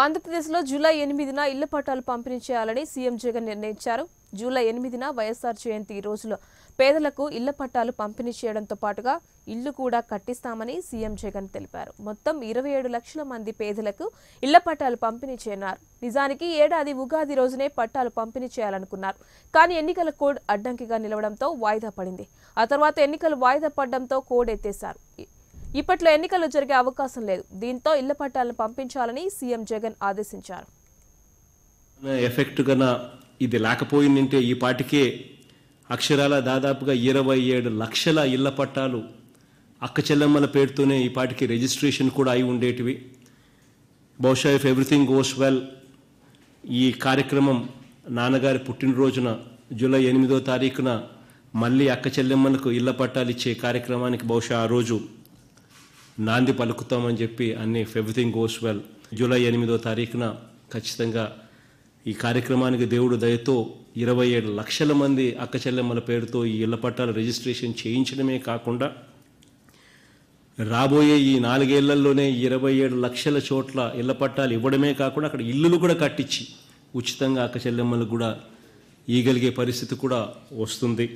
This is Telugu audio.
ఆంధ్రప్రదేశ్లో జూలై ఎనిమిదిన ఇళ్ల పట్టాలు పంపిణీ చేయాలని సీఎం జగన్ నిర్ణయించారు జూలై ఎనిమిదిన వైఎస్ఆర్ జయంతి ఈ రోజులో పేదలకు ఇళ్ల పట్టాలు పంపిణీ చేయడంతో పాటుగా ఇల్లు కూడా కట్టిస్తామని సీఎం జగన్ తెలిపారు మొత్తం ఇరవై ఏడు లక్షల మంది పేదలకు ఇళ్ల పట్టాలు పంపిణీ చేయనున్నారు నిజానికి ఏడాది ఉగాది రోజునే పట్టాలు పంపిణీ చేయాలనుకున్నారు కానీ ఎన్నికల కోడ్ అడ్డంకిగా నిలవడంతో వాయిదా పడింది ఆ తర్వాత ఎన్నికలు వాయిదా పడడంతో కోడ్ ఎత్తేశారు ఇప్పట్లో ఎన్నికలు జరిగే అవకాశం లేదు దీంతో ఇళ్ల పట్టాలను పంపించాలని సీఎం జగన్ ఆదేశించారు ఇది లేకపోయిందంటే ఈ పాటికే అక్షరాల దాదాపుగా ఇరవై ఏడు లక్షల ఇళ్ల పట్టాలు అక్క చెల్లెమ్మల పేరుతోనే ఈ పాటికి రిజిస్ట్రేషన్ కూడా అయి ఉండేటివి బహుశా ఇఫ్ ఎవ్రీథింగ్ గోస్ వెల్ ఈ కార్యక్రమం నాన్నగారి పుట్టినరోజున జూలై ఎనిమిదో తారీఖున మళ్ళీ అక్క చెల్లెమ్మలకు ఇళ్ల పట్టాలు ఇచ్చే కార్యక్రమానికి బహుశా ఆ రోజు నాంది పలుకుతామని చెప్పి అన్ని ఎవ్రీథింగ్ గోస్ వెల్ జూలై ఎనిమిదో తారీఖున ఖచ్చితంగా ఈ కార్యక్రమానికి దేవుడు దయతో ఇరవై ఏడు లక్షల మంది అక్క చెల్లెమ్మల పేరుతో ఈ ఇళ్ల పట్టాల రిజిస్ట్రేషన్ చేయించడమే కాకుండా రాబోయే ఈ నాలుగేళ్లలోనే ఇరవై ఏడు లక్షల చోట్ల ఇళ్ల పట్టాలు ఇవ్వడమే కాకుండా అక్కడ ఇల్లులు కూడా కట్టించి ఉచితంగా అక్క చెల్లెమ్మలకు కూడా ఈగలిగే పరిస్థితి కూడా వస్తుంది